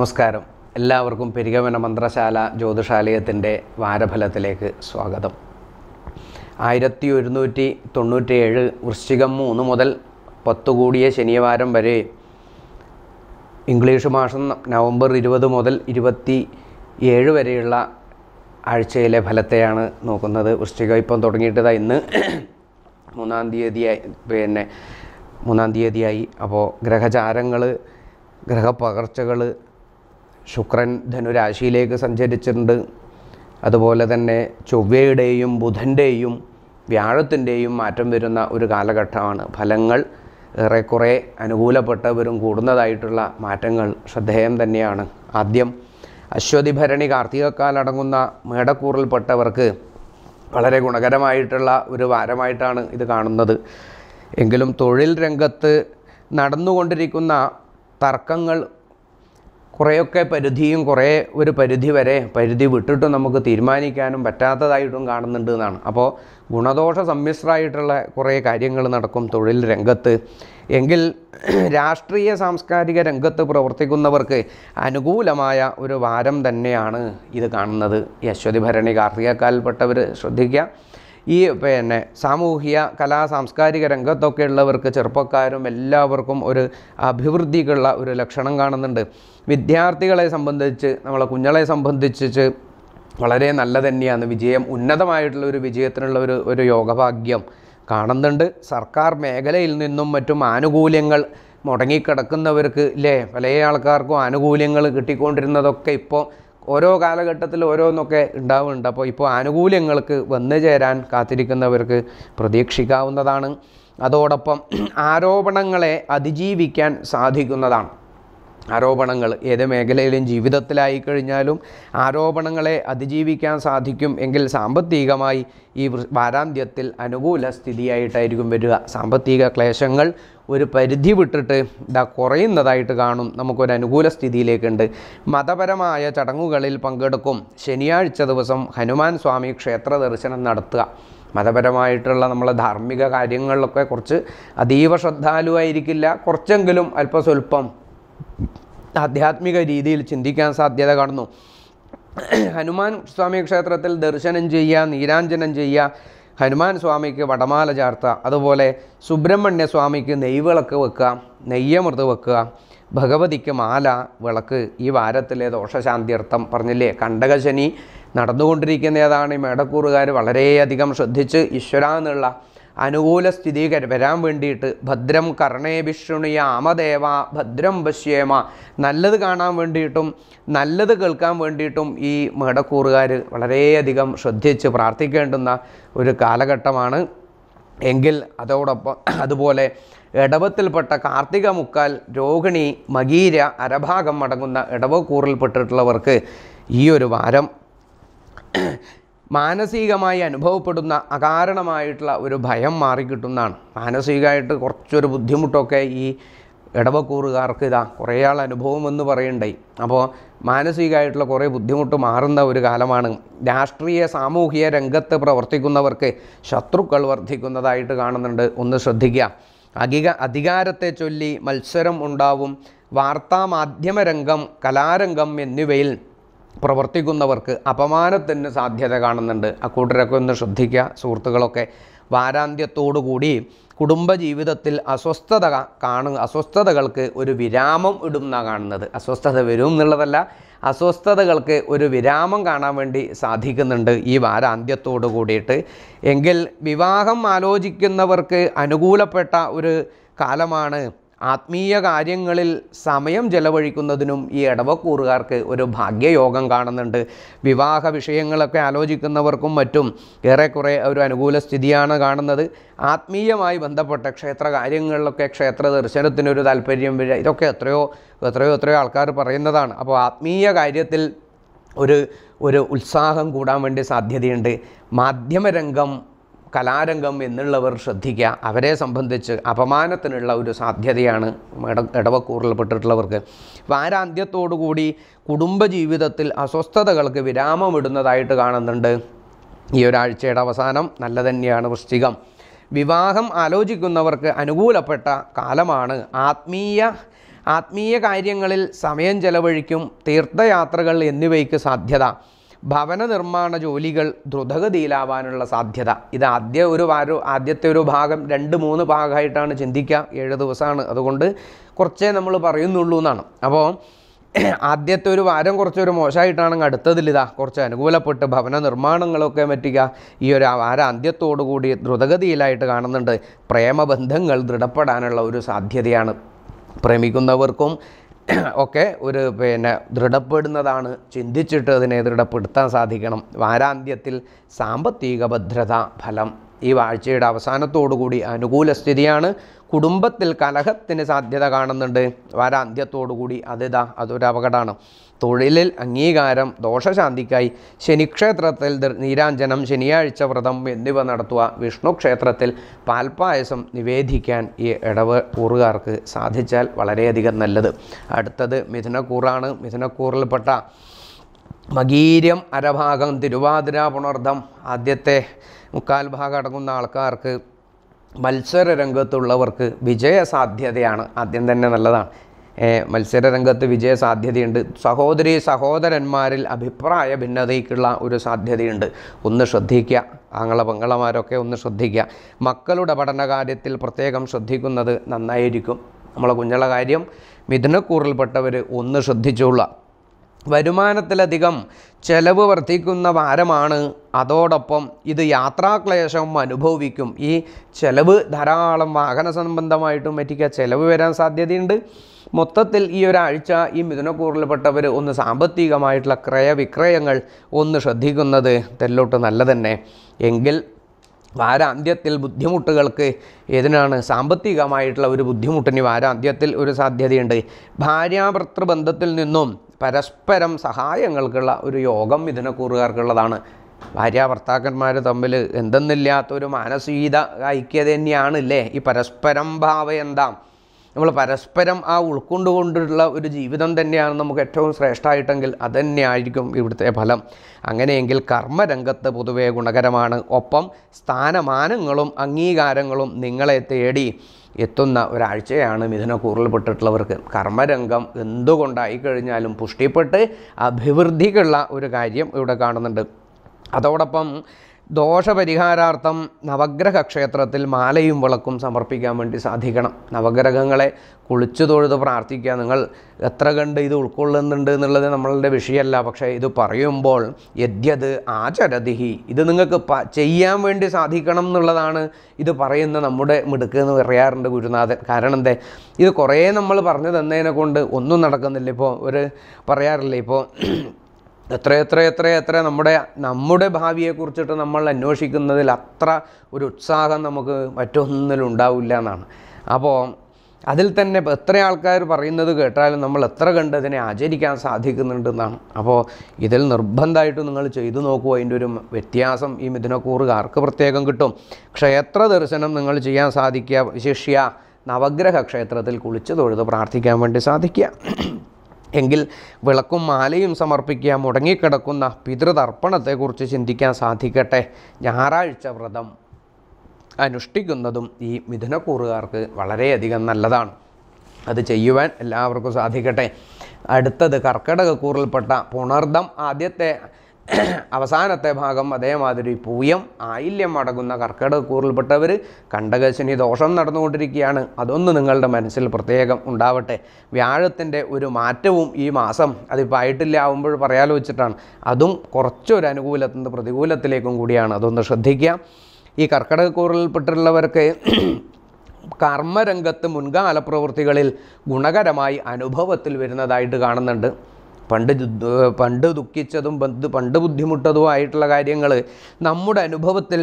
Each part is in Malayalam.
നമസ്കാരം എല്ലാവർക്കും പെരികവന മന്ത്രശാല ജ്യോതിഷാലയത്തിൻ്റെ വാരഫലത്തിലേക്ക് സ്വാഗതം ആയിരത്തി ഒരുന്നൂറ്റി തൊണ്ണൂറ്റിയേഴ് വൃശ്ചികം മൂന്ന് മുതൽ പത്ത് കൂടിയ ശനിവാരം വരെ ഇംഗ്ലീഷ് മാസം നവംബർ ഇരുപത് മുതൽ ഇരുപത്തി ഏഴ് വരെയുള്ള ആഴ്ചയിലെ ഫലത്തെയാണ് നോക്കുന്നത് വൃശ്ചികം ഇപ്പം തുടങ്ങിയിട്ടതാ ഇന്ന് മൂന്നാം തീയതിയായി പിന്നെ മൂന്നാം തീയതിയായി അപ്പോൾ ഗ്രഹചാരങ്ങൾ ഗ്രഹപകർച്ചകൾ ശുക്രൻ ധനുരാശിയിലേക്ക് സഞ്ചരിച്ചിട്ടുണ്ട് അതുപോലെ തന്നെ ചൊവ്വയുടെയും ബുധൻ്റെയും വ്യാഴത്തിൻ്റെയും മാറ്റം വരുന്ന ഒരു കാലഘട്ടമാണ് ഫലങ്ങൾ ഏറെക്കുറെ അനുകൂലപ്പെട്ടവരും കൂടുന്നതായിട്ടുള്ള മാറ്റങ്ങൾ ശ്രദ്ധേയം തന്നെയാണ് ആദ്യം അശ്വതി ഭരണി കാർത്തികക്കാലടങ്ങുന്ന മേടക്കൂറിൽപ്പെട്ടവർക്ക് വളരെ ഗുണകരമായിട്ടുള്ള ഒരു വാരമായിട്ടാണ് ഇത് കാണുന്നത് എങ്കിലും തൊഴിൽ രംഗത്ത് നടന്നുകൊണ്ടിരിക്കുന്ന തർക്കങ്ങൾ കുറേയൊക്കെ പരിധിയും കുറേ ഒരു പരിധി വരെ പരിധി വിട്ടിട്ടും നമുക്ക് തീരുമാനിക്കാനും പറ്റാത്തതായിട്ടും കാണുന്നുണ്ട് എന്നാണ് അപ്പോൾ ഗുണദോഷ സമ്മിശ്രമായിട്ടുള്ള കുറേ കാര്യങ്ങൾ നടക്കും തൊഴിൽ രംഗത്ത് എങ്കിൽ രാഷ്ട്രീയ സാംസ്കാരിക രംഗത്ത് പ്രവർത്തിക്കുന്നവർക്ക് അനുകൂലമായ ഒരു വാരം തന്നെയാണ് ഇത് കാണുന്നത് യശ്വതി ഭരണി കാർത്തികക്കാൽപ്പെട്ടവർ ശ്രദ്ധിക്കുക ഈ പിന്നെ സാമൂഹിക കലാ സാംസ്കാരിക രംഗത്തൊക്കെ ഉള്ളവർക്ക് ചെറുപ്പക്കാരും എല്ലാവർക്കും ഒരു അഭിവൃദ്ധിക്കുള്ള ഒരു ലക്ഷണം കാണുന്നുണ്ട് വിദ്യാർത്ഥികളെ സംബന്ധിച്ച് നമ്മളെ കുഞ്ഞളെ സംബന്ധിച്ച് വളരെ നല്ല തന്നെയാണ് വിജയം ഉന്നതമായിട്ടുള്ള ഒരു വിജയത്തിനുള്ള ഒരു ഒരു യോഗഭാഗ്യം കാണുന്നുണ്ട് സർക്കാർ മേഖലയിൽ നിന്നും മറ്റും ആനുകൂല്യങ്ങൾ മുടങ്ങിക്കിടക്കുന്നവർക്ക് ഇല്ലേ പല ആൾക്കാർക്കും ആനുകൂല്യങ്ങൾ കിട്ടിക്കൊണ്ടിരുന്നതൊക്കെ ഇപ്പോൾ ഓരോ കാലഘട്ടത്തിൽ ഓരോന്നൊക്കെ ഉണ്ടാവുന്നുണ്ട് അപ്പോൾ ഇപ്പോൾ ആനുകൂല്യങ്ങൾക്ക് വന്നു ചേരാൻ കാത്തിരിക്കുന്നവർക്ക് പ്രതീക്ഷിക്കാവുന്നതാണ് അതോടൊപ്പം ആരോപണങ്ങളെ അതിജീവിക്കാൻ സാധിക്കുന്നതാണ് ആരോപണങ്ങൾ ഏത് മേഖലയിലും ജീവിതത്തിലായി കഴിഞ്ഞാലും ആരോപണങ്ങളെ അതിജീവിക്കാൻ സാധിക്കും എങ്കിൽ സാമ്പത്തികമായി ഈ വാരാന്ത്യത്തിൽ അനുകൂല സ്ഥിതിയായിട്ടായിരിക്കും വരിക സാമ്പത്തിക ക്ലേശങ്ങൾ ഒരു പരിധി വിട്ടിട്ട് ഇതാ കുറയുന്നതായിട്ട് കാണും നമുക്കൊരു അനുകൂല സ്ഥിതിയിലേക്കുണ്ട് മതപരമായ ചടങ്ങുകളിൽ പങ്കെടുക്കും ശനിയാഴ്ച ദിവസം ഹനുമാൻ സ്വാമി ക്ഷേത്ര ദർശനം നടത്തുക മതപരമായിട്ടുള്ള നമ്മളെ ധാർമ്മിക കാര്യങ്ങളിലൊക്കെ കുറച്ച് അതീവ ശ്രദ്ധാലുവായിരിക്കില്ല കുറച്ചെങ്കിലും അല്പസ്വല്പം ആധ്യാത്മിക രീതിയിൽ ചിന്തിക്കാൻ സാധ്യത കാണുന്നു ഹനുമാൻ സ്വാമി ക്ഷേത്രത്തിൽ ദർശനം ചെയ്യുക നീരാഞ്ജനം ചെയ്യുക ഹനുമാൻ സ്വാമിക്ക് വടമാല ചാർത്തുക അതുപോലെ സുബ്രഹ്മണ്യ സ്വാമിക്ക് നെയ്വിളക്ക് വെക്കുക നെയ്യമൃത് വെക്കുക ഭഗവതിക്ക് മാല വിളക്ക് ഈ വാരത്തിലെ ദോഷശാന്തിയർത്ഥം പറഞ്ഞില്ലേ കണ്ടകശനി നടന്നുകൊണ്ടിരിക്കുന്ന ഏതാണ് ഈ മേടക്കൂറുകാർ വളരെയധികം ശ്രദ്ധിച്ച് ഈശ്വരാന്നുള്ള അനുകൂല സ്ഥിതി വരാൻ വേണ്ടിയിട്ട് ഭദ്രം കർണേ വിഷ്ണുണിയ ആമദേവ ഭദ്രം ബശ്യേമ നല്ലത് കാണാൻ വേണ്ടിയിട്ടും നല്ലത് കേൾക്കാൻ വേണ്ടിയിട്ടും ഈ മേടക്കൂറുകാർ വളരെയധികം ശ്രദ്ധിച്ച് പ്രാർത്ഥിക്കേണ്ടുന്ന ഒരു കാലഘട്ടമാണ് എങ്കിൽ അതോടൊപ്പം അതുപോലെ ഇടവത്തിൽപ്പെട്ട കാർത്തിക മുക്കാൽ രോഹിണി മകീര അരഭാഗം അടങ്ങുന്ന ഇടവക്കൂറിൽപ്പെട്ടിട്ടുള്ളവർക്ക് ഈ ഒരു വാരം മാനസികമായി അനുഭവപ്പെടുന്ന അകാരണമായിട്ടുള്ള ഒരു ഭയം മാറിക്കിട്ടുന്നതാണ് മാനസികമായിട്ട് കുറച്ചൊരു ബുദ്ധിമുട്ടൊക്കെ ഈ ഇടവക്കൂറുകാർക്ക് ഇതാ കുറേ ആൾ അനുഭവം എന്ന് പറയണ്ടായി അപ്പോൾ മാനസികമായിട്ടുള്ള കുറേ ബുദ്ധിമുട്ട് മാറുന്ന ഒരു കാലമാണ് രാഷ്ട്രീയ സാമൂഹിക രംഗത്ത് പ്രവർത്തിക്കുന്നവർക്ക് ശത്രുക്കൾ വർദ്ധിക്കുന്നതായിട്ട് കാണുന്നുണ്ട് ഒന്ന് ശ്രദ്ധിക്കുക അധിക അധികാരത്തെ ചൊല്ലി മത്സരം ഉണ്ടാവും വാർത്താമാധ്യമരംഗം കലാരംഗം എന്നിവയിൽ പ്രവർത്തിക്കുന്നവർക്ക് അപമാനത്തിന് സാധ്യത കാണുന്നുണ്ട് അക്കൂട്ടരൊക്കെ ഒന്ന് ശ്രദ്ധിക്കുക സുഹൃത്തുക്കളൊക്കെ വാരാന്ത്യത്തോടുകൂടി കുടുംബജീവിതത്തിൽ അസ്വസ്ഥത കാണു അസ്വസ്ഥതകൾക്ക് ഒരു വിരാമം ഇടുന്ന കാണുന്നത് അസ്വസ്ഥത വരും എന്നുള്ളതല്ല അസ്വസ്ഥതകൾക്ക് ഒരു വിരാമം കാണാൻ വേണ്ടി സാധിക്കുന്നുണ്ട് ഈ വാരാന്ത്യത്തോടു കൂടിയിട്ട് എങ്കിൽ വിവാഹം ആലോചിക്കുന്നവർക്ക് അനുകൂലപ്പെട്ട ഒരു കാലമാണ് ആത്മീയ കാര്യങ്ങളിൽ സമയം ചെലവഴിക്കുന്നതിനും ഈ ഇടവക്കൂറുകാർക്ക് ഒരു ഭാഗ്യയോഗം കാണുന്നുണ്ട് വിവാഹ വിഷയങ്ങളൊക്കെ ആലോചിക്കുന്നവർക്കും മറ്റും ഏറെക്കുറെ ഒരു അനുകൂല സ്ഥിതിയാണ് കാണുന്നത് ആത്മീയമായി ബന്ധപ്പെട്ട ക്ഷേത്ര കാര്യങ്ങളിലൊക്കെ ക്ഷേത്ര ദർശനത്തിനൊരു താല്പര്യം വരിക ഇതൊക്കെ എത്രയോ എത്രയോ എത്രയോ ആൾക്കാർ പറയുന്നതാണ് അപ്പോൾ ആത്മീയ കാര്യത്തിൽ ഒരു ഒരു ഉത്സാഹം കൂടാൻ വേണ്ടി സാധ്യതയുണ്ട് മാധ്യമരംഗം കലാരംഗം എന്നുള്ളവർ ശ്രദ്ധിക്കുക അവരെ സംബന്ധിച്ച് അപമാനത്തിനുള്ള ഒരു സാധ്യതയാണ് ഇടവക്കൂറിൽപ്പെട്ടിട്ടുള്ളവർക്ക് വാരാന്ത്യത്തോടുകൂടി കുടുംബജീവിതത്തിൽ അസ്വസ്ഥതകൾക്ക് വിരാമമിടുന്നതായിട്ട് കാണുന്നുണ്ട് ഈ ഒരാഴ്ചയുടെ അവസാനം നല്ല തന്നെയാണ് വൃശ്ചികം വിവാഹം ആലോചിക്കുന്നവർക്ക് അനുകൂലപ്പെട്ട കാലമാണ് ആത്മീയ ആത്മീയ കാര്യങ്ങളിൽ സമയം ചെലവഴിക്കും തീർത്ഥയാത്രകൾ എന്നിവയ്ക്ക് സാധ്യത ഭവന നിർമ്മാണ ജോലികൾ ദ്രുതഗതിയിലാവാനുള്ള സാധ്യത ഇത് ആദ്യ ഒരു ആദ്യത്തെ ഒരു ഭാഗം രണ്ട് മൂന്ന് ഭാഗമായിട്ടാണ് ചിന്തിക്കുക ഏഴ് ദിവസമാണ് അതുകൊണ്ട് കുറച്ചേ നമ്മൾ പറയുന്നുള്ളൂ എന്നാണ് അപ്പോൾ ആദ്യത്തെ ഒരു വാരം കുറച്ചൊരു മോശമായിട്ടാണെങ്കിൽ അടുത്തതിലിതാ ഇതാ കുറച്ച് അനുകൂലപ്പെട്ട് ഭവന നിർമ്മാണങ്ങളൊക്കെ പറ്റുക ഈ ഒരു വാരാന്ത്യത്തോടു കൂടി ദ്രുതഗതിയിലായിട്ട് കാണുന്നുണ്ട് പ്രേമബന്ധങ്ങൾ ദൃഢപ്പെടാനുള്ള ഒരു സാധ്യതയാണ് പ്രേമിക്കുന്നവർക്കും ഒക്കെ ഒരു പിന്നെ ദൃഢപ്പെടുന്നതാണ് ചിന്തിച്ചിട്ട് അതിനെ ദൃഢപ്പെടുത്താൻ സാധിക്കണം വാരാന്ത്യത്തിൽ സാമ്പത്തിക ഭദ്രത ഫലം ഈ വാഴ്ചയുടെ അവസാനത്തോടുകൂടി അനുകൂല സ്ഥിതിയാണ് കുടുംബത്തിൽ കലഹത്തിന് സാധ്യത കാണുന്നുണ്ട് വാരാന്ത്യത്തോടുകൂടി അതിതാ അതൊരു അപകടമാണ് തൊഴിലിൽ അംഗീകാരം ദോഷശാന്തിക്കായി ശനിക്ഷേത്രത്തിൽ നീരാഞ്ജനം ശനിയാഴ്ച വ്രതം എന്നിവ നടത്തുക വിഷ്ണു ക്ഷേത്രത്തിൽ പാൽപ്പായസം നിവേദിക്കാൻ ഈ ഇടവ് കൂറുകാർക്ക് സാധിച്ചാൽ വളരെയധികം നല്ലത് അടുത്തത് മിഥുനക്കൂറാണ് മിഥുനക്കൂറിൽപ്പെട്ട മകീര്യം അരഭാഗം തിരുവാതിര പുണർദം ആദ്യത്തെ മുക്കാൽ ഭാഗം അടങ്ങുന്ന ആൾക്കാർക്ക് മത്സര രംഗത്തുള്ളവർക്ക് വിജയ സാധ്യതയാണ് ആദ്യം തന്നെ നല്ലതാണ് മത്സര രംഗത്ത് വിജയ സാധ്യതയുണ്ട് സഹോദരി സഹോദരന്മാരിൽ അഭിപ്രായ ഭിന്നതയ്ക്കുള്ള ഒരു സാധ്യതയുണ്ട് ഒന്ന് ശ്രദ്ധിക്കുക ആങ്ങള പങ്കളമാരൊക്കെ ഒന്ന് ശ്രദ്ധിക്കുക മക്കളുടെ പഠനകാര്യത്തിൽ പ്രത്യേകം ശ്രദ്ധിക്കുന്നത് നന്നായിരിക്കും നമ്മളെ കുഞ്ഞുള്ള കാര്യം മിഥുനക്കൂറിൽപ്പെട്ടവർ ഒന്ന് ശ്രദ്ധിച്ചുള്ള വരുമാനത്തിലധികം ചെലവ് വർദ്ധിക്കുന്ന ഭാരമാണ് അതോടൊപ്പം ഇത് യാത്രാക്ലേശം അനുഭവിക്കും ഈ ചെലവ് ധാരാളം വാഹന സംബന്ധമായിട്ടും മറ്റൊക്കെ ചെലവ് വരാൻ സാധ്യതയുണ്ട് മൊത്തത്തിൽ ഈ ഒരാഴ്ച ഈ മിഥുനക്കൂറിൽപ്പെട്ടവർ ഒന്ന് സാമ്പത്തികമായിട്ടുള്ള ക്രയവിക്രയങ്ങൾ ഒന്ന് ശ്രദ്ധിക്കുന്നത് തെല്ലോട്ട് നല്ല തന്നെ എങ്കിൽ വാരാന്ത്യത്തിൽ ബുദ്ധിമുട്ടുകൾക്ക് ഏതിനാണ് സാമ്പത്തികമായിട്ടുള്ള ഒരു ബുദ്ധിമുട്ടിന് വാരാന്ത്യത്തിൽ ഒരു സാധ്യതയുണ്ട് ഭാര്യാഭർത്തൃ ബന്ധത്തിൽ നിന്നും പരസ്പരം സഹായങ്ങൾക്കുള്ള ഒരു യോഗം മിഥുനക്കൂറുകാർക്കുള്ളതാണ് ഭാര്യ ഭർത്താക്കന്മാർ തമ്മിൽ എന്തെന്നില്ലാത്തൊരു മാനസിക ഐക്യത ഇല്ലേ ഈ പരസ്പരം എന്താ നമ്മൾ പരസ്പരം ആ ഉൾക്കൊണ്ടുകൊണ്ടുള്ള ഒരു ജീവിതം തന്നെയാണ് നമുക്ക് ഏറ്റവും ശ്രേഷ്ഠമായിട്ടെങ്കിൽ അതന്നെയായിരിക്കും ഇവിടുത്തെ ഫലം അങ്ങനെയെങ്കിൽ കർമ്മരംഗത്ത് പൊതുവേ ഗുണകരമാണ് ഒപ്പം സ്ഥാനമാനങ്ങളും അംഗീകാരങ്ങളും നിങ്ങളെ തേടി എത്തുന്ന ഒരാഴ്ചയാണ് മിഥുനക്കൂറിൽപ്പെട്ടിട്ടുള്ളവർക്ക് കർമ്മരംഗം എന്തുകൊണ്ടായി കഴിഞ്ഞാലും പുഷ്ടിപ്പെട്ട് അഭിവൃദ്ധിക്കുള്ള ഒരു കാര്യം ഇവിടെ കാണുന്നുണ്ട് അതോടൊപ്പം ദോഷപരിഹാരാർത്ഥം നവഗ്രഹ ക്ഷേത്രത്തിൽ മാലയും വിളക്കും സമർപ്പിക്കാൻ വേണ്ടി സാധിക്കണം നവഗ്രഹങ്ങളെ കുളിച്ചു തൊഴുത് പ്രാർത്ഥിക്കുക നിങ്ങൾ എത്ര കണ്ട് ഇത് ഉൾക്കൊള്ളുന്നുണ്ട് എന്നുള്ളത് നമ്മളുടെ വിഷയമല്ല പക്ഷേ ഇത് പറയുമ്പോൾ യദ്യത് ആചരതിഹി ഇത് നിങ്ങൾക്ക് ചെയ്യാൻ വേണ്ടി സാധിക്കണം എന്നുള്ളതാണ് ഇത് പറയുന്ന നമ്മുടെ മിടുക്ക് എന്ന് പറയാറുണ്ട് ഗുരുനാഥൻ കാരണം എന്തേ ഇത് കുറേ നമ്മൾ പറഞ്ഞു തന്നതിനെ കൊണ്ട് ഒന്നും നടക്കുന്നില്ല ഇപ്പോൾ ഒരു പറയാറില്ല ഇപ്പോൾ എത്ര എത്ര എത്ര എത്ര നമ്മുടെ നമ്മുടെ ഭാവിയെക്കുറിച്ചിട്ട് നമ്മൾ അന്വേഷിക്കുന്നതിൽ അത്ര ഒരു ഉത്സാഹം നമുക്ക് മറ്റൊന്നിലും ഉണ്ടാവില്ല എന്നാണ് അപ്പോൾ അതിൽ തന്നെ എത്ര ആൾക്കാർ പറയുന്നത് കേട്ടാലും നമ്മൾ എത്ര കണ്ട് അതിനെ ആചരിക്കാൻ സാധിക്കുന്നുണ്ടെന്നാണ് അപ്പോൾ ഇതിൽ നിർബന്ധമായിട്ട് നിങ്ങൾ ചെയ്തു നോക്കുക അതിൻ്റെ ഒരു വ്യത്യാസം ഈ മിഥുനക്കൂറുകാർക്ക് പ്രത്യേകം കിട്ടും ക്ഷേത്ര ദർശനം നിങ്ങൾ ചെയ്യാൻ സാധിക്കുക വിശിഷ്യ നവഗ്രഹ ക്ഷേത്രത്തിൽ കുളിച്ച് തൊഴുത് പ്രാർത്ഥിക്കാൻ വേണ്ടി സാധിക്കുക എങ്കിൽ വിളക്കും മാലയും സമർപ്പിക്കുക മുടങ്ങിക്കിടക്കുന്ന പിതൃതർപ്പണത്തെക്കുറിച്ച് ചിന്തിക്കാൻ സാധിക്കട്ടെ ഞായറാഴ്ച വ്രതം അനുഷ്ഠിക്കുന്നതും ഈ മിഥുനക്കൂറുകാർക്ക് വളരെയധികം നല്ലതാണ് അത് ചെയ്യുവാൻ എല്ലാവർക്കും സാധിക്കട്ടെ അടുത്തത് കൂറിൽപ്പെട്ട പുണർദം ആദ്യത്തെ അവസാനത്തെ ഭാഗം അതേമാതിരി പൂയം ആയില്യം അടങ്ങുന്ന കൂറിൽപ്പെട്ടവർ കണ്ടകശനി ദോഷം നടന്നുകൊണ്ടിരിക്കുകയാണ് അതൊന്ന് നിങ്ങളുടെ മനസ്സിൽ പ്രത്യേകം ഉണ്ടാവട്ടെ വ്യാഴത്തിൻ്റെ ഒരു മാറ്റവും ഈ മാസം അതിപ്പോൾ ആയിട്ടില്ല ആവുമ്പോൾ പറയാലോ വെച്ചിട്ടാണ് അതും കുറച്ചൊരു അനുകൂലത്തിൽ നിന്ന് പ്രതികൂലത്തിലേക്കും കൂടിയാണ് അതൊന്ന് ശ്രദ്ധിക്കുക ഈ കൂറിൽപ്പെട്ടുള്ളവർക്ക് കർമ്മരംഗത്ത് മുൻകാല പ്രവൃത്തികളിൽ ഗുണകരമായി അനുഭവത്തിൽ വരുന്നതായിട്ട് കാണുന്നുണ്ട് പണ്ട് പണ്ട് ദുഃഖിച്ചതും പണ്ട് ആയിട്ടുള്ള കാര്യങ്ങൾ നമ്മുടെ അനുഭവത്തിൽ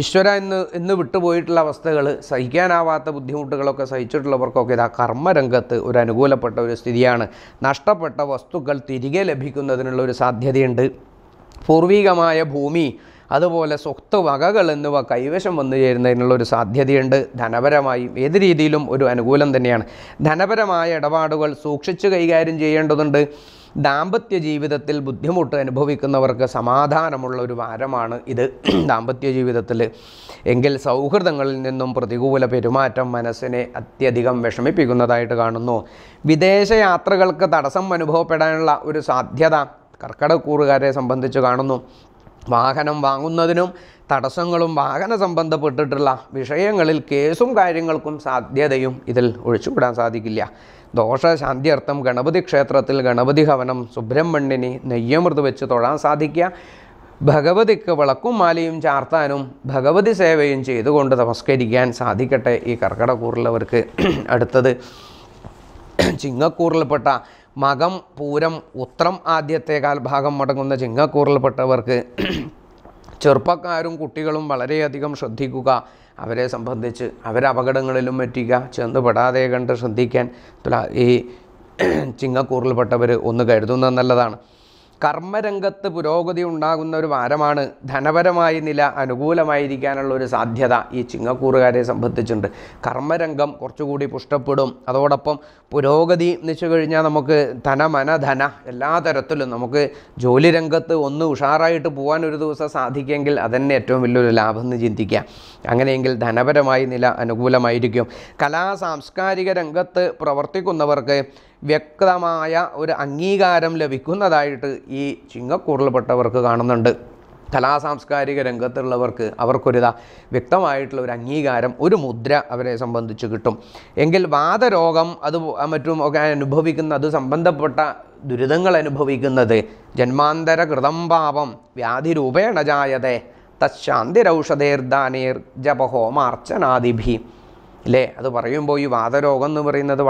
ഈശ്വര എന്ന് ഇന്ന് വിട്ടുപോയിട്ടുള്ള അവസ്ഥകൾ സഹിക്കാനാവാത്ത ബുദ്ധിമുട്ടുകളൊക്കെ സഹിച്ചിട്ടുള്ളവർക്കൊക്കെ ഇത് ആ കർമ്മരംഗത്ത് ഒരു അനുകൂലപ്പെട്ട ഒരു സ്ഥിതിയാണ് നഷ്ടപ്പെട്ട വസ്തുക്കൾ തിരികെ ലഭിക്കുന്നതിനുള്ള ഒരു സാധ്യതയുണ്ട് പൂർവികമായ ഭൂമി അതുപോലെ സ്വത്ത് വകകൾ എന്നിവ കൈവശം വന്നു ചേരുന്നതിനുള്ള ഒരു സാധ്യതയുണ്ട് ധനപരമായും ഏത് രീതിയിലും ഒരു അനുകൂലം തന്നെയാണ് ധനപരമായ ഇടപാടുകൾ സൂക്ഷിച്ച് കൈകാര്യം ചെയ്യേണ്ടതുണ്ട് ദാമ്പത്യ ജീവിതത്തിൽ ബുദ്ധിമുട്ട് അനുഭവിക്കുന്നവർക്ക് സമാധാനമുള്ള ഒരു വാരമാണ് ഇത് ദാമ്പത്യ ജീവിതത്തിൽ എങ്കിൽ സൗഹൃദങ്ങളിൽ നിന്നും പ്രതികൂല പെരുമാറ്റം മനസ്സിനെ അത്യധികം വിഷമിപ്പിക്കുന്നതായിട്ട് കാണുന്നു വിദേശയാത്രകൾക്ക് തടസ്സം അനുഭവപ്പെടാനുള്ള ഒരു സാധ്യത കർക്കിടക്കൂറുകാരെ സംബന്ധിച്ച് കാണുന്നു വാഹനം വാങ്ങുന്നതിനും തടസ്സങ്ങളും വാഹന സംബന്ധപ്പെട്ടിട്ടുള്ള വിഷയങ്ങളിൽ കേസും കാര്യങ്ങൾക്കും സാധ്യതയും ഇതിൽ ഒഴിച്ചുവിടാൻ സാധിക്കില്ല ദോഷശാന്തിയർത്ഥം ഗണപതി ക്ഷേത്രത്തിൽ ഗണപതി ഹവനം സുബ്രഹ്മണ്യനി നെയ്യമൃത് വെച്ച് തൊഴാൻ സാധിക്കുക ഭഗവതിക്ക് വിളക്കും മാലയും ചാർത്താനും ഭഗവതി സേവയും ചെയ്തുകൊണ്ട് നമസ്കരിക്കാൻ സാധിക്കട്ടെ ഈ കർക്കടക്കൂറിലുള്ളവർക്ക് അടുത്തത് ചിങ്ങക്കൂറിൽപ്പെട്ട മകം പൂരം ഉത്രം ആദ്യത്തെ കാൽഭാഗം മടങ്ങുന്ന ചിങ്ങക്കൂറിൽപ്പെട്ടവർക്ക് ചെറുപ്പക്കാരും കുട്ടികളും വളരെയധികം ശ്രദ്ധിക്കുക അവരെ സംബന്ധിച്ച് അവരപകടങ്ങളിലും പറ്റിക്കുക ചെന്നുപെടാതെ കണ്ട് ശ്രദ്ധിക്കാൻ ഈ ചിങ്ങക്കൂറിൽപ്പെട്ടവർ ഒന്ന് കരുതുന്നത് നല്ലതാണ് കർമ്മരംഗത്ത് പുരോഗതി ഉണ്ടാകുന്ന ഒരു വാരമാണ് ധനപരമായ നില അനുകൂലമായിരിക്കാനുള്ള ഒരു സാധ്യത ഈ ചിങ്ങക്കൂറുകാരെ സംബന്ധിച്ചുണ്ട് കർമ്മരംഗം കുറച്ചുകൂടി പുഷ്ടപ്പെടും അതോടൊപ്പം പുരോഗതി വെച്ച് കഴിഞ്ഞാൽ നമുക്ക് ധന മന ധന എല്ലാ തരത്തിലും നമുക്ക് ജോലി രംഗത്ത് ഒന്ന് ഉഷാറായിട്ട് പോകാൻ ഒരു ദിവസം സാധിക്കുമെങ്കിൽ അതന്നെ ഏറ്റവും വലിയൊരു ലാഭം എന്ന് ചിന്തിക്കുക അങ്ങനെയെങ്കിൽ ധനപരമായ നില അനുകൂലമായിരിക്കും കലാ സാംസ്കാരിക രംഗത്ത് പ്രവർത്തിക്കുന്നവർക്ക് വ്യക്തമായ ഒരു അംഗീകാരം ലഭിക്കുന്നതായിട്ട് ഈ ചിങ്ങക്കൂറിൽപ്പെട്ടവർക്ക് കാണുന്നുണ്ട് കലാസാംസ്കാരിക രംഗത്തുള്ളവർക്ക് അവർക്കൊരുതാ വ്യക്തമായിട്ടുള്ള ഒരു അംഗീകാരം ഒരു മുദ്ര അവരെ സംബന്ധിച്ച് കിട്ടും എങ്കിൽ വാദരോഗം അത് മറ്റും ഒക്കെ അനുഭവിക്കുന്ന അത് സംബന്ധപ്പെട്ട ദുരിതങ്ങൾ അനുഭവിക്കുന്നത് ജന്മാന്തര കൃതം പാപം വ്യാധി രൂപേണ ജായതേ തശാന്തിരൗഷധേർദാനേർ ജപഹോമാർച്ചനാദിഭി അല്ലേ അത് പറയുമ്പോൾ ഈ വാദരോഗം എന്ന് പറയുന്നത്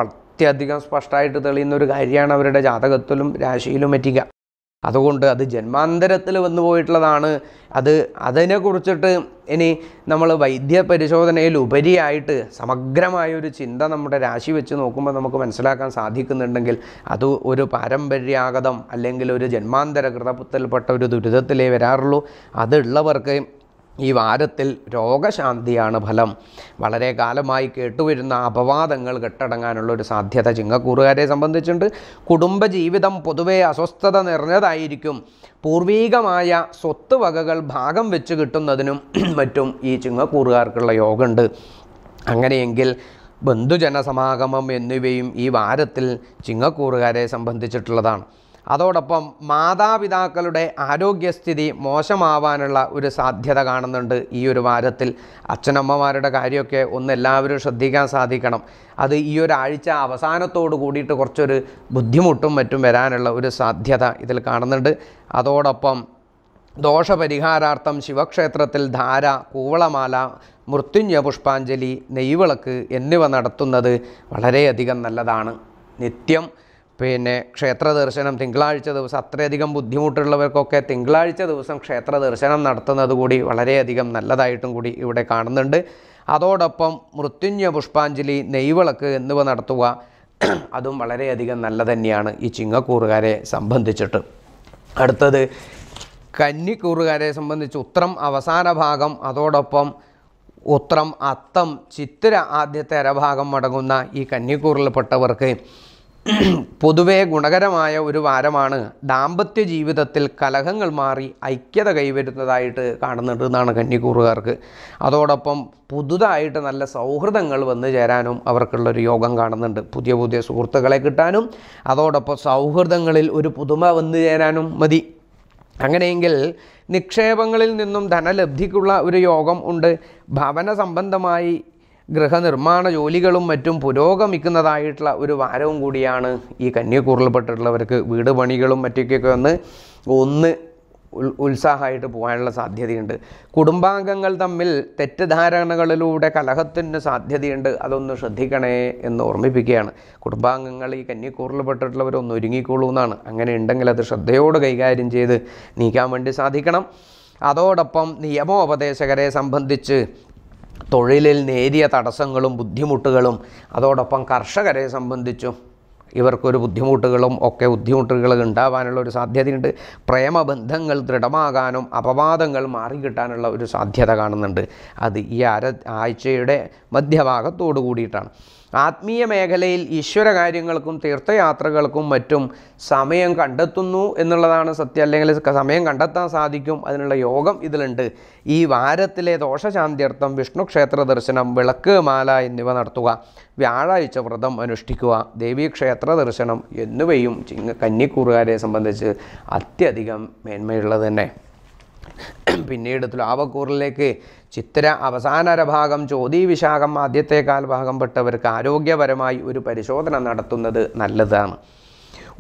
അത്യധികം സ്പഷ്ടമായിട്ട് തെളിയുന്ന ഒരു കാര്യമാണ് അവരുടെ ജാതകത്തിലും രാശിയിലും എറ്റിക അതുകൊണ്ട് അത് ജന്മാന്തരത്തിൽ വന്നു പോയിട്ടുള്ളതാണ് അത് അതിനെ കുറിച്ചിട്ട് ഇനി നമ്മൾ വൈദ്യ പരിശോധനയിൽ ഉപരിയായിട്ട് സമഗ്രമായൊരു ചിന്ത നമ്മുടെ രാശി വെച്ച് നോക്കുമ്പോൾ നമുക്ക് മനസ്സിലാക്കാൻ സാധിക്കുന്നുണ്ടെങ്കിൽ അത് ഒരു പാരമ്പര്യാഗതം അല്ലെങ്കിൽ ഒരു ജന്മാന്തരകൃതപുത്തൽപ്പെട്ട ഒരു ദുരിതത്തിലേ വരാറുള്ളൂ അതുള്ളവർക്ക് ഈ വാരത്തിൽ രോഗശാന്തിയാണ് ഫലം വളരെ കാലമായി കേട്ടുവരുന്ന അപവാദങ്ങൾ കെട്ടടങ്ങാനുള്ള ഒരു സാധ്യത ചിങ്ങക്കൂറുകാരെ സംബന്ധിച്ചുണ്ട് കുടുംബജീവിതം പൊതുവെ അസ്വസ്ഥത നിറഞ്ഞതായിരിക്കും പൂർവീകമായ സ്വത്ത് വകകൾ ഭാഗം വെച്ച് കിട്ടുന്നതിനും മറ്റും ഈ ചിങ്ങക്കൂറുകാർക്കുള്ള യോഗമുണ്ട് അങ്ങനെയെങ്കിൽ ബന്ധുജനസമാഗമം എന്നിവയും ഈ വാരത്തിൽ ചിങ്ങക്കൂറുകാരെ സംബന്ധിച്ചിട്ടുള്ളതാണ് അതോടൊപ്പം മാതാപിതാക്കളുടെ ആരോഗ്യസ്ഥിതി മോശമാവാനുള്ള ഒരു സാധ്യത കാണുന്നുണ്ട് ഈ ഒരു വാരത്തിൽ അച്ഛനമ്മമാരുടെ കാര്യമൊക്കെ ഒന്ന് എല്ലാവരും ശ്രദ്ധിക്കാൻ സാധിക്കണം അത് ഈ ഒരാഴ്ച അവസാനത്തോട് കൂടിയിട്ട് കുറച്ചൊരു ബുദ്ധിമുട്ടും മറ്റും വരാനുള്ള ഒരു സാധ്യത ഇതിൽ കാണുന്നുണ്ട് അതോടൊപ്പം ദോഷപരിഹാരാർത്ഥം ശിവക്ഷേത്രത്തിൽ ധാര കൂവളമാല മൃത്യുഞ്ഞ പുഷ്പാഞ്ജലി നെയ്വിളക്ക് എന്നിവ നടത്തുന്നത് വളരെയധികം നല്ലതാണ് നിത്യം പിന്നെ ക്ഷേത്ര ദർശനം തിങ്കളാഴ്ച ദിവസം അത്രയധികം ബുദ്ധിമുട്ടുള്ളവർക്കൊക്കെ തിങ്കളാഴ്ച ദിവസം ക്ഷേത്ര ദർശനം നടത്തുന്നത് കൂടി വളരെയധികം നല്ലതായിട്ടും കൂടി ഇവിടെ കാണുന്നുണ്ട് അതോടൊപ്പം മൃത്യുഞ്ഞ പുഷ്പാഞ്ജലി നെയ്വിളക്ക് എന്നിവ നടത്തുക അതും വളരെയധികം നല്ല തന്നെയാണ് ഈ ചിങ്ങക്കൂറുകാരെ സംബന്ധിച്ചിട്ട് അടുത്തത് കന്നിക്കൂറുകാരെ സംബന്ധിച്ച് ഉത്രം അവസാന ഭാഗം അതോടൊപ്പം ഉത്രം അത്തം ചിത്തിര ആദ്യത്തെ അരഭാഗം മടങ്ങുന്ന ഈ കന്നിക്കൂറിൽപ്പെട്ടവർക്ക് പൊതുവെ ഗുണകരമായ ഒരു വാരമാണ് ദാമ്പത്യ ജീവിതത്തിൽ കലഹങ്ങൾ മാറി ഐക്യത കൈവരുന്നതായിട്ട് കാണുന്നുണ്ട് എന്നാണ് കന്നിക്കൂറുകാർക്ക് അതോടൊപ്പം പുതുതായിട്ട് നല്ല സൗഹൃദങ്ങൾ വന്നു ചേരാനും അവർക്കുള്ളൊരു യോഗം കാണുന്നുണ്ട് പുതിയ പുതിയ സുഹൃത്തുക്കളെ കിട്ടാനും അതോടൊപ്പം സൗഹൃദങ്ങളിൽ ഒരു പുതുമ വന്നു ചേരാനും മതി അങ്ങനെയെങ്കിൽ നിക്ഷേപങ്ങളിൽ നിന്നും ധനലബ്ധിക്കുള്ള ഒരു യോഗം ഉണ്ട് ഭവന സംബന്ധമായി ഗൃഹനിർമ്മാണ ജോലികളും മറ്റും പുരോഗമിക്കുന്നതായിട്ടുള്ള ഒരു വാരവും കൂടിയാണ് ഈ കന്യാക്കൂറിൽപ്പെട്ടിട്ടുള്ളവർക്ക് വീട് പണികളും മറ്റൊക്കെ ഒന്ന് ഒന്ന് ഉത്സാഹമായിട്ട് പോകാനുള്ള സാധ്യതയുണ്ട് കുടുംബാംഗങ്ങൾ തമ്മിൽ തെറ്റിദ്ധാരണകളിലൂടെ കലഹത്തിന് സാധ്യതയുണ്ട് അതൊന്ന് ശ്രദ്ധിക്കണേ എന്ന് ഓർമ്മിപ്പിക്കുകയാണ് കുടുംബാംഗങ്ങൾ ഈ കന്നിക്കൂറിൽപ്പെട്ടിട്ടുള്ളവരൊന്ന് ഒരുങ്ങിക്കോളൂ എന്നാണ് അങ്ങനെ ഉണ്ടെങ്കിൽ അത് ശ്രദ്ധയോട് കൈകാര്യം ചെയ്ത് നീക്കാൻ വേണ്ടി സാധിക്കണം അതോടൊപ്പം നിയമോപദേശകരെ സംബന്ധിച്ച് തൊഴിലിൽ നേരിയ തടസ്സങ്ങളും ബുദ്ധിമുട്ടുകളും അതോടൊപ്പം കർഷകരെ സംബന്ധിച്ചും ഇവർക്കൊരു ബുദ്ധിമുട്ടുകളും ഒക്കെ ബുദ്ധിമുട്ടുകൾ ഉണ്ടാവാനുള്ള ഒരു സാധ്യതയുണ്ട് പ്രേമബന്ധങ്ങൾ ദൃഢമാകാനും അപവാദങ്ങൾ മാറിക്കിട്ടാനുള്ള ഒരു സാധ്യത കാണുന്നുണ്ട് അത് ഈ അര ആഴ്ചയുടെ മധ്യഭാഗത്തോടു കൂടിയിട്ടാണ് ആത്മീയ മേഖലയിൽ ഈശ്വര കാര്യങ്ങൾക്കും തീർത്ഥയാത്രകൾക്കും മറ്റും സമയം കണ്ടെത്തുന്നു എന്നുള്ളതാണ് സത്യം അല്ലെങ്കിൽ സമയം കണ്ടെത്താൻ സാധിക്കും അതിനുള്ള യോഗം ഇതിലുണ്ട് ഈ വാരത്തിലെ ദോഷശാന്ത്യർത്ഥം വിഷ്ണു ക്ഷേത്ര ദർശനം വിളക്ക് മാല എന്നിവ നടത്തുക വ്യാഴാഴ്ച വ്രതം അനുഷ്ഠിക്കുക ദേവീക്ഷേത്ര ക്ഷേത്ര ദർശനം എന്നിവയും ചിങ്ങ കന്നിക്കൂറുകാരെ സംബന്ധിച്ച് അത്യധികം മേന്മയുള്ളത് തന്നെ പിന്നീട് തുലാവക്കൂറിലേക്ക് ചിത്ര അവസാനരഭാഗം ചോതി വിശാഖം ആദ്യത്തെ പെട്ടവർക്ക് ആരോഗ്യപരമായി ഒരു പരിശോധന നടത്തുന്നത് നല്ലതാണ്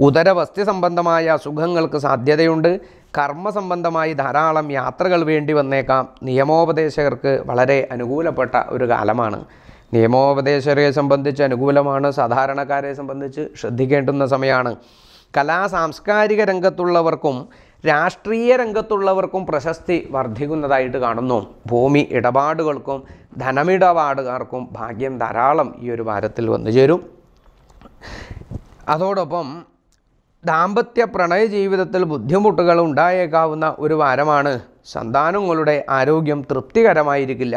ഉദരവസ്തി സംബന്ധമായ അസുഖങ്ങൾക്ക് സാധ്യതയുണ്ട് കർമ്മ സംബന്ധമായി ധാരാളം യാത്രകൾ വേണ്ടി വന്നേക്കാം നിയമോപദേശകർക്ക് വളരെ അനുകൂലപ്പെട്ട ഒരു കാലമാണ് നിയമോപദേശരെ സംബന്ധിച്ച് അനുകൂലമാണ് സാധാരണക്കാരെ സംബന്ധിച്ച് ശ്രദ്ധിക്കേണ്ടുന്ന സമയമാണ് കലാ സാംസ്കാരിക രംഗത്തുള്ളവർക്കും രാഷ്ട്രീയ രംഗത്തുള്ളവർക്കും പ്രശസ്തി വർദ്ധിക്കുന്നതായിട്ട് കാണുന്നു ഭൂമി ഇടപാടുകൾക്കും ധനമിടപാടുകാർക്കും ഭാഗ്യം ധാരാളം ഈ ഒരു വാരത്തിൽ വന്നു ചേരും അതോടൊപ്പം ദാമ്പത്യ പ്രണയ ജീവിതത്തിൽ ബുദ്ധിമുട്ടുകൾ ഉണ്ടായേക്കാവുന്ന ഒരു വാരമാണ് സന്താനങ്ങളുടെ ആരോഗ്യം തൃപ്തികരമായിരിക്കില്ല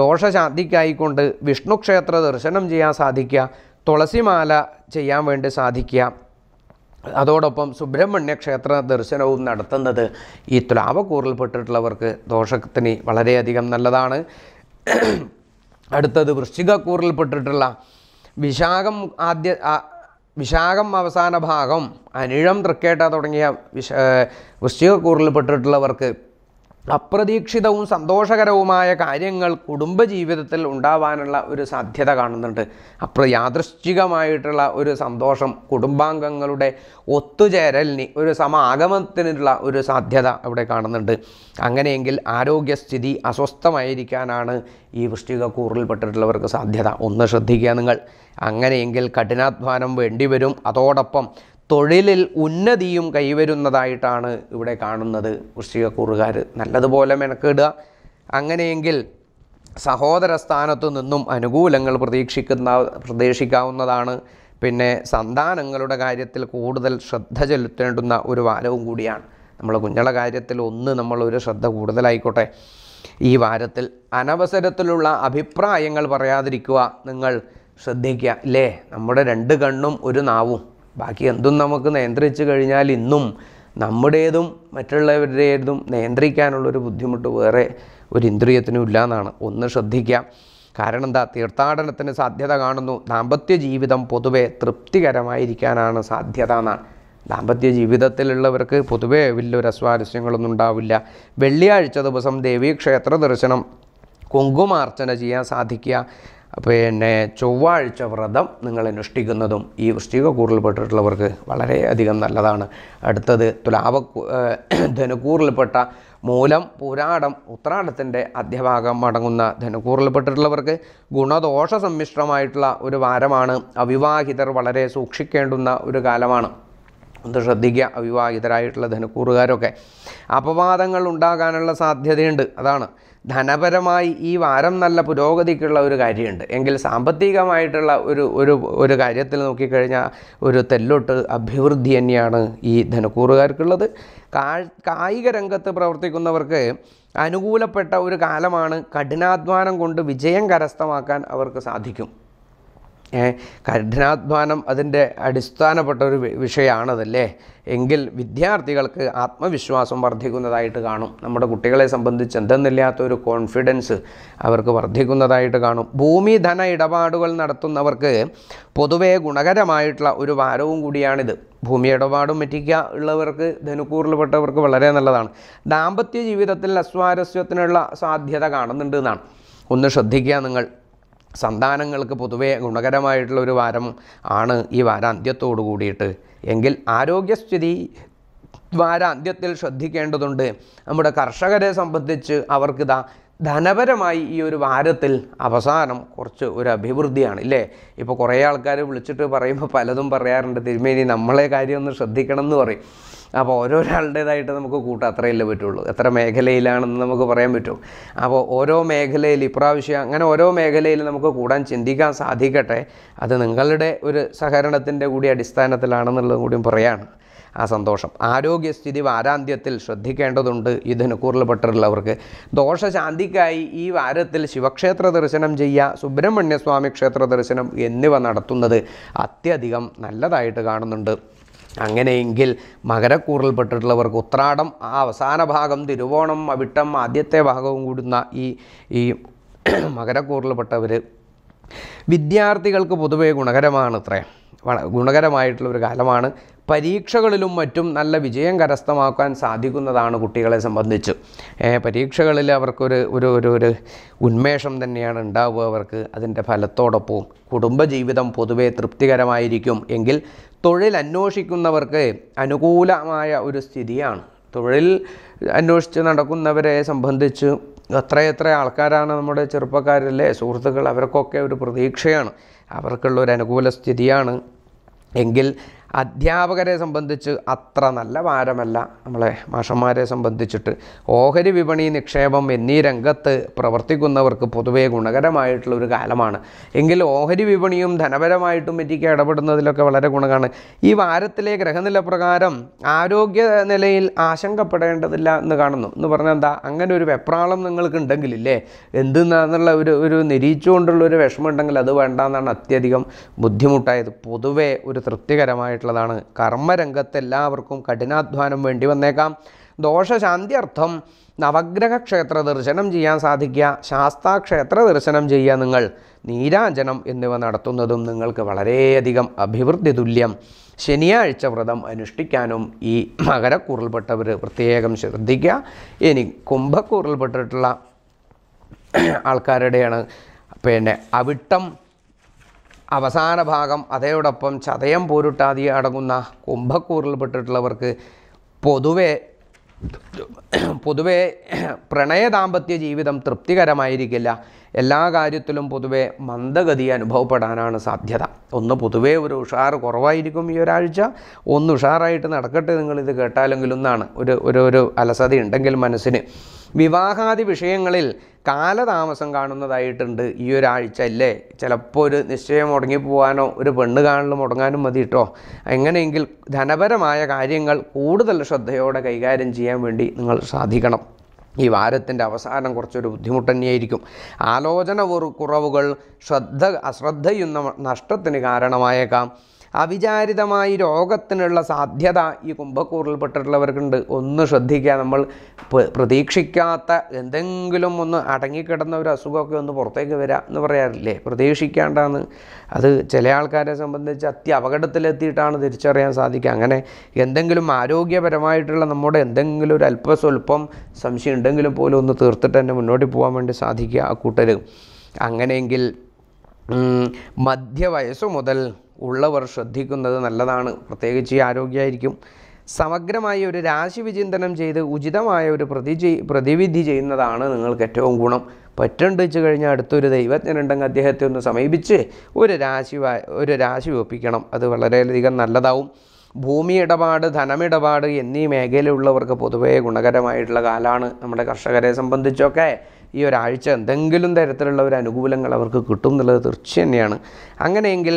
ദോഷശാന്തിക്കായിക്കൊണ്ട് വിഷ്ണു ക്ഷേത്ര ദർശനം ചെയ്യാൻ സാധിക്കുക തുളസിമാല ചെയ്യാൻ വേണ്ടി സാധിക്കുക അതോടൊപ്പം സുബ്രഹ്മണ്യ ക്ഷേത്ര ദർശനവും നടത്തുന്നത് ഈ തുലാവക്കൂറിൽപ്പെട്ടിട്ടുള്ളവർക്ക് ദോഷത്തിന് വളരെയധികം നല്ലതാണ് അടുത്തത് വൃശ്ചികക്കൂറിൽപ്പെട്ടിട്ടുള്ള വിശാഖം ആദ്യ വിശാഖം അവസാന ഭാഗം അനിഴം തൃക്കേട്ട തുടങ്ങിയ വിശ വൃശ്ചികക്കൂറിൽപ്പെട്ടിട്ടുള്ളവർക്ക് അപ്രതീക്ഷിതവും സന്തോഷകരവുമായ കാര്യങ്ങൾ കുടുംബജീവിതത്തിൽ ഉണ്ടാവാനുള്ള ഒരു സാധ്യത കാണുന്നുണ്ട് അപ്പോൾ യാദൃശ്ചികമായിട്ടുള്ള ഒരു സന്തോഷം കുടുംബാംഗങ്ങളുടെ ഒത്തുചേരലിന് ഒരു സമാഗമത്തിനുള്ള ഒരു സാധ്യത അവിടെ കാണുന്നുണ്ട് അങ്ങനെയെങ്കിൽ ആരോഗ്യസ്ഥിതി അസ്വസ്ഥമായിരിക്കാനാണ് ഈ വൃഷ്ടികക്കൂറിൽപ്പെട്ടിട്ടുള്ളവർക്ക് സാധ്യത ഒന്ന് ശ്രദ്ധിക്കുക നിങ്ങൾ അങ്ങനെയെങ്കിൽ കഠിനാധ്വാനം വേണ്ടിവരും അതോടൊപ്പം തൊഴിലിൽ ഉന്നതിയും കൈവരുന്നതായിട്ടാണ് ഇവിടെ കാണുന്നത് കൂറുകാർ നല്ലതുപോലെ മെനക്കിടുക അങ്ങനെയെങ്കിൽ സഹോദര സ്ഥാനത്തു നിന്നും അനുകൂലങ്ങൾ പ്രതീക്ഷിക്കുന്ന പ്രതീക്ഷിക്കാവുന്നതാണ് പിന്നെ സന്താനങ്ങളുടെ കാര്യത്തിൽ കൂടുതൽ ശ്രദ്ധ ചെലുത്തേണ്ടുന്ന ഒരു വാരവും കൂടിയാണ് നമ്മൾ കുഞ്ഞള കാര്യത്തിൽ ഒന്ന് നമ്മളൊരു ശ്രദ്ധ കൂടുതലായിക്കോട്ടെ ഈ വാരത്തിൽ അനവസരത്തിലുള്ള അഭിപ്രായങ്ങൾ പറയാതിരിക്കുക നിങ്ങൾ ശ്രദ്ധിക്കുക ഇല്ലേ നമ്മുടെ രണ്ട് കണ്ണും ഒരു നാവും ബാക്കി എന്തും നമുക്ക് നിയന്ത്രിച്ച് കഴിഞ്ഞാൽ ഇന്നും നമ്മുടേതും മറ്റുള്ളവരുടേതും നിയന്ത്രിക്കാനുള്ളൊരു ബുദ്ധിമുട്ട് വേറെ ഒരു ഇന്ദ്രിയത്തിനും ഇല്ല എന്നാണ് ഒന്ന് ശ്രദ്ധിക്കാം കാരണം എന്താ തീർത്ഥാടനത്തിന് സാധ്യത കാണുന്നു ദാമ്പത്യ ജീവിതം പൊതുവെ തൃപ്തികരമായിരിക്കാനാണ് സാധ്യത എന്നാണ് ദാമ്പത്യ ജീവിതത്തിലുള്ളവർക്ക് പൊതുവേ വലിയൊരു അസ്വാരസ്യങ്ങളൊന്നും ഉണ്ടാവില്ല വെള്ളിയാഴ്ച ദിവസം ദേവീക്ഷേത്ര ദർശനം കുങ്കുമാർച്ചന ചെയ്യാൻ സാധിക്കുക പിന്നെ ചൊവ്വാഴ്ച വ്രതം നിങ്ങൾ അനുഷ്ഠിക്കുന്നതും ഈ വൃശ്ചിക കൂറിൽപ്പെട്ടിട്ടുള്ളവർക്ക് വളരെയധികം നല്ലതാണ് അടുത്തത് തുലാവ ധനുക്കൂറിൽപ്പെട്ട മൂലം പുരാടം ഉത്രാടത്തിൻ്റെ അധ്യഭാഗം അടങ്ങുന്ന ധനുക്കൂറിൽപ്പെട്ടിട്ടുള്ളവർക്ക് ഗുണദോഷ സമ്മിശ്രമായിട്ടുള്ള ഒരു വാരമാണ് അവിവാഹിതർ വളരെ സൂക്ഷിക്കേണ്ടുന്ന ഒരു കാലമാണ് ഒന്ന് ശ്രദ്ധിക്കുക അവിവാഹിതരായിട്ടുള്ള ധനുക്കൂറുകാരൊക്കെ അപവാദങ്ങൾ ഉണ്ടാകാനുള്ള സാധ്യതയുണ്ട് അതാണ് ധനപരമായി ഈ വാരം നല്ല പുരോഗതിക്കുള്ള ഒരു കാര്യമുണ്ട് എങ്കിൽ സാമ്പത്തികമായിട്ടുള്ള ഒരു ഒരു ഒരു കാര്യത്തിൽ നോക്കിക്കഴിഞ്ഞാൽ ഒരു തെല്ലൊട്ട് അഭിവൃദ്ധി തന്നെയാണ് ഈ ധനക്കൂറുകാർക്കുള്ളത് കായിക രംഗത്ത് പ്രവർത്തിക്കുന്നവർക്ക് അനുകൂലപ്പെട്ട ഒരു കാലമാണ് കഠിനാധ്വാനം കൊണ്ട് വിജയം കരസ്ഥമാക്കാൻ അവർക്ക് സാധിക്കും കഠിനാധ്വാനം അതിൻ്റെ അടിസ്ഥാനപ്പെട്ട ഒരു വിഷയമാണതല്ലേ എങ്കിൽ വിദ്യാർത്ഥികൾക്ക് ആത്മവിശ്വാസം വർദ്ധിക്കുന്നതായിട്ട് കാണും നമ്മുടെ കുട്ടികളെ സംബന്ധിച്ച് എന്തെന്നില്ലാത്ത ഒരു കോൺഫിഡൻസ് അവർക്ക് വർദ്ധിക്കുന്നതായിട്ട് കാണും ഭൂമി ധന ഇടപാടുകൾ നടത്തുന്നവർക്ക് പൊതുവേ ഗുണകരമായിട്ടുള്ള ഒരു വാരവും കൂടിയാണിത് ഭൂമി ഇടപാടും മെറ്റിക്ക ഉള്ളവർക്ക് ധനുക്കൂറിൽപ്പെട്ടവർക്ക് വളരെ നല്ലതാണ് ദാമ്പത്യ ജീവിതത്തിൽ അസ്വാരസ്യത്തിനുള്ള സാധ്യത കാണുന്നുണ്ട് എന്നാണ് ഒന്ന് ശ്രദ്ധിക്കുക നിങ്ങൾ സന്താനങ്ങൾക്ക് പൊതുവേ ഗുണകരമായിട്ടുള്ള ഒരു വാരം ആണ് ഈ വാരാന്ത്യത്തോട് കൂടിയിട്ട് എങ്കിൽ ആരോഗ്യസ്ഥിതി വാരാന്ത്യത്തിൽ ശ്രദ്ധിക്കേണ്ടതുണ്ട് നമ്മുടെ കർഷകരെ സംബന്ധിച്ച് അവർക്കിതാ ധനപരമായി ഈ ഒരു വാരത്തിൽ അവസാനം കുറച്ച് ഒരു അഭിവൃദ്ധിയാണ് ഇല്ലേ ഇപ്പോൾ കുറേ ആൾക്കാർ വിളിച്ചിട്ട് പറയുമ്പോൾ പലതും പറയാറുണ്ട് തിരുമേനി നമ്മളെ കാര്യം ഒന്ന് ശ്രദ്ധിക്കണം എന്ന് പറയും അപ്പോൾ ഓരോരാളുടേതായിട്ട് നമുക്ക് കൂട്ടം അത്രയല്ലേ പറ്റുള്ളൂ എത്ര മേഖലയിലാണെന്ന് നമുക്ക് പറയാൻ പറ്റും അപ്പോൾ ഓരോ മേഖലയിൽ ഇപ്രാവശ്യം അങ്ങനെ ഓരോ മേഖലയിൽ നമുക്ക് കൂടാൻ ചിന്തിക്കാൻ സാധിക്കട്ടെ അത് നിങ്ങളുടെ ഒരു സഹകരണത്തിൻ്റെ കൂടി അടിസ്ഥാനത്തിലാണെന്നുള്ളതും കൂടിയും പറയാണ് ആ സന്തോഷം ആരോഗ്യസ്ഥിതി വാരാന്ത്യത്തിൽ ശ്രദ്ധിക്കേണ്ടതുണ്ട് ഈ ധനുക്കൂറിൽപ്പെട്ടിട്ടുള്ളവർക്ക് ദോഷശാന്തിക്കായി ഈ വാരത്തിൽ ശിവക്ഷേത്ര ദർശനം ചെയ്യുക സുബ്രഹ്മണ്യസ്വാമി ക്ഷേത്ര ദർശനം എന്നിവ നടത്തുന്നത് അത്യധികം നല്ലതായിട്ട് കാണുന്നുണ്ട് അങ്ങനെയെങ്കിൽ മകരക്കൂറിൽപ്പെട്ടിട്ടുള്ളവർക്ക് ഉത്രാടം ആ അവസാന ഭാഗം തിരുവോണം അവിട്ടം ആദ്യത്തെ ഭാഗവും കൂടുന്ന ഈ ഈ മകരക്കൂറിൽപ്പെട്ടവർ വിദ്യാർത്ഥികൾക്ക് പൊതുവേ ഗുണകരമാണ് അത്രേ ഗുണകരമായിട്ടുള്ള ഒരു കാലമാണ് പരീക്ഷകളിലും മറ്റും നല്ല വിജയം കരസ്ഥമാക്കാൻ സാധിക്കുന്നതാണ് കുട്ടികളെ സംബന്ധിച്ച് പരീക്ഷകളിൽ അവർക്കൊരു ഒരു ഒരു ഒരു ഉന്മേഷം തന്നെയാണ് ഉണ്ടാവുക അവർക്ക് അതിൻ്റെ ഫലത്തോടൊപ്പവും കുടുംബജീവിതം പൊതുവേ തൃപ്തികരമായിരിക്കും എങ്കിൽ തൊഴിൽ അന്വേഷിക്കുന്നവർക്ക് അനുകൂലമായ ഒരു സ്ഥിതിയാണ് തൊഴിൽ അന്വേഷിച്ച് നടക്കുന്നവരെ സംബന്ധിച്ച് എത്രയെത്ര ആൾക്കാരാണ് നമ്മുടെ ചെറുപ്പക്കാരിലെ സുഹൃത്തുക്കൾ അവർക്കൊക്കെ ഒരു പ്രതീക്ഷയാണ് അവർക്കുള്ള ഒരു അനുകൂല സ്ഥിതിയാണ് എങ്കിൽ അധ്യാപകരെ സംബന്ധിച്ച് അത്ര നല്ല ഭാരമല്ല നമ്മളെ മാഷന്മാരെ സംബന്ധിച്ചിട്ട് ഓഹരി വിപണി നിക്ഷേപം എന്നീ രംഗത്ത് പ്രവർത്തിക്കുന്നവർക്ക് പൊതുവേ ഗുണകരമായിട്ടുള്ളൊരു കാലമാണ് എങ്കിൽ ഓഹരി വിപണിയും ധനപരമായിട്ടും പറ്റിക്ക് ഇടപെടുന്നതിലൊക്കെ വളരെ ഗുണമാണ് ഈ വാരത്തിലെ ഗ്രഹനില പ്രകാരം ആരോഗ്യ നിലയിൽ ആശങ്കപ്പെടേണ്ടതില്ല എന്ന് കാണുന്നു എന്ന് പറഞ്ഞാൽ എന്താ അങ്ങനെ ഒരു വെപ്രാളം നിങ്ങൾക്ക് ഇല്ലേ എന്തെന്നുള്ള ഒരു ഒരു നിരീക്ഷിച്ചുകൊണ്ടുള്ള ഒരു വിഷമം ഉണ്ടെങ്കിൽ അത് വേണ്ടെന്നാണ് അത്യധികം ബുദ്ധിമുട്ടായത് പൊതുവേ ഒരു തൃപ്തികരമായിട്ട് ആയിട്ടുള്ളതാണ് കർമ്മരംഗത്ത് എല്ലാവർക്കും കഠിനാധ്വാനം വേണ്ടി വന്നേക്കാം ദോഷശാന്തിയർത്ഥം നവഗ്രഹ ക്ഷേത്ര ദർശനം ചെയ്യാൻ സാധിക്കുക ശാസ്താക്ഷേത്ര ദർശനം ചെയ്യുക നിങ്ങൾ നീരാഞ്ജനം എന്നിവ നടത്തുന്നതും നിങ്ങൾക്ക് വളരെയധികം അഭിവൃദ്ധി തുല്യം ശനിയാഴ്ച വ്രതം അനുഷ്ഠിക്കാനും ഈ മകരക്കൂറിൽപ്പെട്ടവർ പ്രത്യേകം ശ്രദ്ധിക്കുക ഇനി കുംഭക്കൂറിൽപ്പെട്ടിട്ടുള്ള ആൾക്കാരുടെയാണ് പിന്നെ അവിട്ടം അവസാന ഭാഗം അതേയോടൊപ്പം ചതയം പോരുട്ടാതി അടങ്ങുന്ന പെട്ടിട്ടുള്ളവർക്ക് പൊതുവെ പൊതുവെ പ്രണയ ദാമ്പത്യ ജീവിതം തൃപ്തികരമായിരിക്കില്ല എല്ലാ കാര്യത്തിലും പൊതുവെ മന്ദഗതി അനുഭവപ്പെടാനാണ് സാധ്യത ഒന്ന് പൊതുവേ ഒരു ഉഷാർ കുറവായിരിക്കും ഈ ഒരാഴ്ച ഒന്ന് ഉഷാറായിട്ട് നടക്കട്ടെ നിങ്ങളിത് കേട്ടാലെങ്കിലും എന്നാണ് ഒരു ഒരു ഒരു അലസത ഉണ്ടെങ്കിൽ മനസ്സിന് വിവാഹാദി വിഷയങ്ങളിൽ കാലതാമസം കാണുന്നതായിട്ടുണ്ട് ഈ ഒരാഴ്ച അല്ലേ ചിലപ്പോൾ ഒരു നിശ്ചയം മുടങ്ങി പോകാനോ ഒരു പെണ്ണ് കാണലും മുടങ്ങാനും മതി കേട്ടോ എങ്ങനെയെങ്കിൽ ധനപരമായ കാര്യങ്ങൾ കൂടുതൽ ശ്രദ്ധയോടെ കൈകാര്യം ചെയ്യാൻ വേണ്ടി നിങ്ങൾ സാധിക്കണം ഈ വാരത്തിൻ്റെ അവസാനം കുറച്ചൊരു ബുദ്ധിമുട്ട് തന്നെയായിരിക്കും ആലോചന കുറവുകൾ ശ്രദ്ധ അശ്രദ്ധയുന്ന നഷ്ടത്തിന് കാരണമായേക്കാം അവിചാരിതമായി രോഗത്തിനുള്ള സാധ്യത ഈ കുംഭക്കൂറിൽപ്പെട്ടിട്ടുള്ളവർക്കുണ്ട് ഒന്ന് ശ്രദ്ധിക്കുക നമ്മൾ പ്രതീക്ഷിക്കാത്ത എന്തെങ്കിലും ഒന്ന് അടങ്ങിക്കിടന്ന ഒരു അസുഖമൊക്കെ ഒന്ന് പുറത്തേക്ക് വരാം എന്ന് പറയാറില്ലേ പ്രതീക്ഷിക്കാണ്ടാണ് അത് ചില ആൾക്കാരെ സംബന്ധിച്ച് അത്യ അപകടത്തിലെത്തിയിട്ടാണ് തിരിച്ചറിയാൻ സാധിക്കുക അങ്ങനെ എന്തെങ്കിലും ആരോഗ്യപരമായിട്ടുള്ള നമ്മുടെ എന്തെങ്കിലും ഒരു അല്പസ്വല്പം സംശയം ഉണ്ടെങ്കിലും പോലും ഒന്ന് തീർത്തിട്ട് തന്നെ മുന്നോട്ട് പോകാൻ വേണ്ടി സാധിക്കുക ആ കൂട്ടർ അങ്ങനെയെങ്കിൽ മധ്യവയസ്സു മുതൽ ഉള്ളവർ ശ്രദ്ധിക്കുന്നത് നല്ലതാണ് പ്രത്യേകിച്ച് ആരോഗ്യമായിരിക്കും സമഗ്രമായ ഒരു രാശി വിചിന്തനം ചെയ്ത് ഉചിതമായ ഒരു പ്രതി പ്രതിവിധി ചെയ്യുന്നതാണ് നിങ്ങൾക്ക് ഏറ്റവും ഗുണം പറ്റുണ്ട് വെച്ച് കഴിഞ്ഞാൽ അടുത്തൊരു ദൈവജ്ഞനുണ്ടെങ്കിൽ അദ്ദേഹത്തെ ഒന്ന് സമീപിച്ച് ഒരു രാശി ഒരു രാശി ഒപ്പിക്കണം അത് വളരെയധികം നല്ലതാവും ഭൂമി ഇടപാട് ധനമിടപാട് എന്നീ മേഖലയിലുള്ളവർക്ക് പൊതുവേ ഗുണകരമായിട്ടുള്ള കാലമാണ് നമ്മുടെ കർഷകരെ സംബന്ധിച്ചൊക്കെ ഈ ഒരാഴ്ച എന്തെങ്കിലും തരത്തിലുള്ള ഒരു അനുകൂലങ്ങൾ അവർക്ക് കിട്ടും എന്നുള്ളത് തീർച്ച തന്നെയാണ് അങ്ങനെയെങ്കിൽ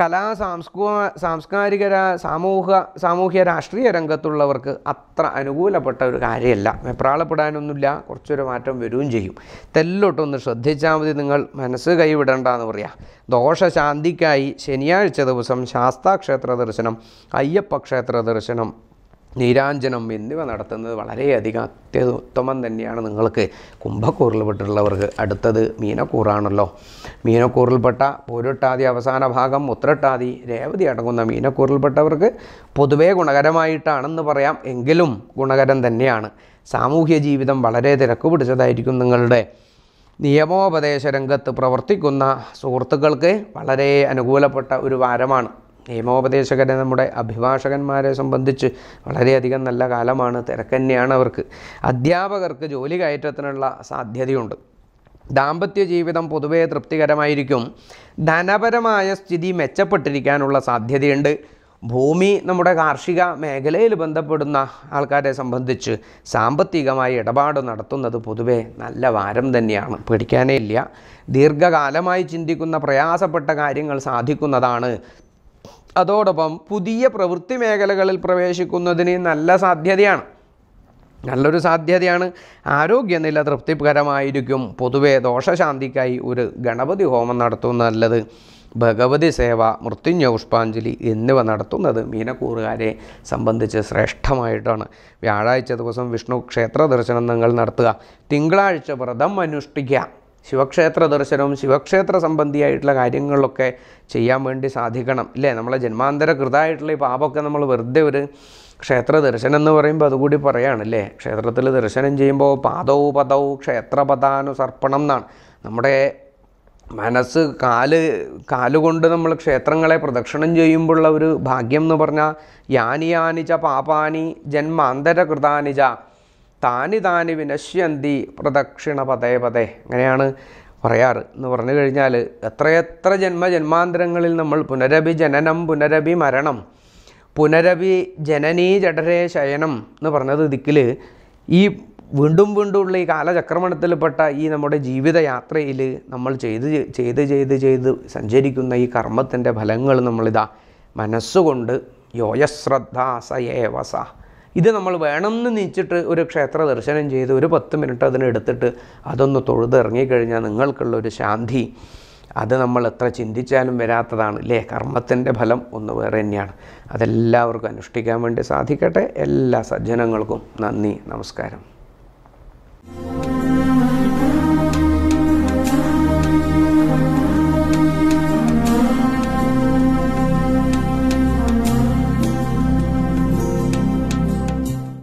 കലാ സാംസ്കോ സാംസ്കാരിക സാമൂഹ സാമൂഹ്യ രാഷ്ട്രീയ രംഗത്തുള്ളവർക്ക് അത്ര അനുകൂലപ്പെട്ട ഒരു കാര്യമല്ല വെപ്രാളപ്പെടാനൊന്നുമില്ല കുറച്ചൊരു മാറ്റം വരികയും ചെയ്യും തെല്ലോട്ടൊന്ന് ശ്രദ്ധിച്ചാൽ മതി നിങ്ങൾ മനസ്സ് കൈവിടണ്ട എന്ന് പറയാം ദോഷശാന്തിക്കായി ശനിയാഴ്ച ദിവസം ശാസ്താക്ഷേത്ര ദർശനം അയ്യപ്പ ക്ഷേത്ര ദർശനം നീരാഞ്ജനം എന്നിവ നടത്തുന്നത് വളരെയധികം അത്യുത്തമം തന്നെയാണ് നിങ്ങൾക്ക് കുംഭക്കൂറിൽപ്പെട്ടുള്ളവർക്ക് അടുത്തത് മീനക്കൂറാണല്ലോ മീനക്കൂറിൽപ്പെട്ട പോരുട്ടാതി അവസാന ഭാഗം ഉത്രട്ടാതി രേവതി അടങ്ങുന്ന മീനക്കൂറിൽപ്പെട്ടവർക്ക് പൊതുവേ ഗുണകരമായിട്ടാണെന്ന് പറയാം എങ്കിലും ഗുണകരം തന്നെയാണ് സാമൂഹ്യ ജീവിതം വളരെ തിരക്ക് പിടിച്ചതായിരിക്കും നിങ്ങളുടെ നിയമോപദേശ രംഗത്ത് പ്രവർത്തിക്കുന്ന സുഹൃത്തുക്കൾക്ക് വളരെ അനുകൂലപ്പെട്ട ഒരു വാരമാണ് നിയമോപദേശകരെ നമ്മുടെ അഭിഭാഷകന്മാരെ സംബന്ധിച്ച് വളരെയധികം നല്ല കാലമാണ് തിരക്കന്നെയാണ് അവർക്ക് അധ്യാപകർക്ക് ജോലി കയറ്റത്തിനുള്ള സാധ്യതയുണ്ട് ദാമ്പത്യ ജീവിതം പൊതുവേ തൃപ്തികരമായിരിക്കും ധനപരമായ സ്ഥിതി മെച്ചപ്പെട്ടിരിക്കാനുള്ള സാധ്യതയുണ്ട് ഭൂമി നമ്മുടെ കാർഷിക മേഖലയിൽ ബന്ധപ്പെടുന്ന ആൾക്കാരെ സംബന്ധിച്ച് സാമ്പത്തികമായി ഇടപാട് നടത്തുന്നത് പൊതുവെ നല്ല വാരം തന്നെയാണ് പേടിക്കാനേ ഇല്ല ദീർഘകാലമായി ചിന്തിക്കുന്ന പ്രയാസപ്പെട്ട കാര്യങ്ങൾ സാധിക്കുന്നതാണ് അതോടൊപ്പം പുതിയ പ്രവൃത്തി മേഖലകളിൽ പ്രവേശിക്കുന്നതിന് നല്ല സാധ്യതയാണ് നല്ലൊരു സാധ്യതയാണ് ആരോഗ്യനില തൃപ്തികരമായിരിക്കും പൊതുവെ ദോഷശാന്തിക്കായി ഒരു ഗണപതി ഹോമം നടത്തുന്ന നല്ലത് ഭഗവതി സേവ മൃത്യുഞ്ജ പുഷ്പാഞ്ജലി എന്നിവ നടത്തുന്നത് മീനക്കൂറുകാരെ സംബന്ധിച്ച് ശ്രേഷ്ഠമായിട്ടാണ് വ്യാഴാഴ്ച ദിവസം വിഷ്ണു ക്ഷേത്ര ദർശനം നിങ്ങൾ നടത്തുക തിങ്കളാഴ്ച വ്രതം അനുഷ്ഠിക്കുക ശിവക്ഷേത്ര ദർശനവും ശിവക്ഷേത്ര സംബന്ധിയായിട്ടുള്ള കാര്യങ്ങളിലൊക്കെ ചെയ്യാൻ വേണ്ടി സാധിക്കണം അല്ലേ നമ്മളെ ജന്മാന്തര കൃതമായിട്ടുള്ള ഈ പാപമൊക്കെ നമ്മൾ വെറുതെ ഒരു ക്ഷേത്ര ദർശനം എന്ന് പറയുമ്പോൾ അതുകൂടി പറയുകയാണ് അല്ലേ ക്ഷേത്രത്തിൽ ദർശനം ചെയ്യുമ്പോൾ പാദവും പദവും ക്ഷേത്രപദാനുസർപ്പണം എന്നാണ് നമ്മുടെ മനസ്സ് കാല് കാലുകൊണ്ട് നമ്മൾ ക്ഷേത്രങ്ങളെ പ്രദക്ഷിണം ചെയ്യുമ്പോഴുള്ള ഒരു ഭാഗ്യം എന്ന് പറഞ്ഞാൽ യാനിയാനിച്ച പാപാനി ജന്മാന്തര കൃതാനിച്ച താനി താനി വിനശ്യന്തി പ്രദക്ഷിണ പതേ പതേ അങ്ങനെയാണ് പറയാറ് എന്ന് പറഞ്ഞു കഴിഞ്ഞാൽ എത്രയെത്ര ജന്മ ജന്മാന്തരങ്ങളിൽ നമ്മൾ പുനരഭി ജനനം പുനരഭി മരണം പുനരഭി ജനനീ ജഠരേ ശയനം എന്ന് പറഞ്ഞത് ഇതിക്കിൽ ഈ വീണ്ടും വീണ്ടുമുള്ള ഈ കാലചക്രമണത്തിൽപ്പെട്ട ഈ നമ്മുടെ ജീവിതയാത്രയിൽ നമ്മൾ ചെയ്ത് ചെയ്ത് ചെയ്ത് ചെയ്ത് സഞ്ചരിക്കുന്ന ഈ കർമ്മത്തിൻ്റെ ഫലങ്ങൾ നമ്മളിതാ മനസ്സുകൊണ്ട് യോയശ്രദ്ധ സയേവസ ഇത് നമ്മൾ വേണം എന്ന് നീച്ചിട്ട് ഒരു ക്ഷേത്ര ദർശനം ചെയ്ത് ഒരു പത്ത് മിനിറ്റ് അതിനെടുത്തിട്ട് അതൊന്ന് തൊഴുതിറങ്ങിക്കഴിഞ്ഞാൽ നിങ്ങൾക്കുള്ള ഒരു ശാന്തി അത് നമ്മൾ എത്ര ചിന്തിച്ചാലും വരാത്തതാണ് അല്ലേ കർമ്മത്തിൻ്റെ ഫലം ഒന്ന് വേറെ തന്നെയാണ് അതെല്ലാവർക്കും അനുഷ്ഠിക്കാൻ വേണ്ടി സാധിക്കട്ടെ എല്ലാ സജ്ജനങ്ങൾക്കും നന്ദി നമസ്കാരം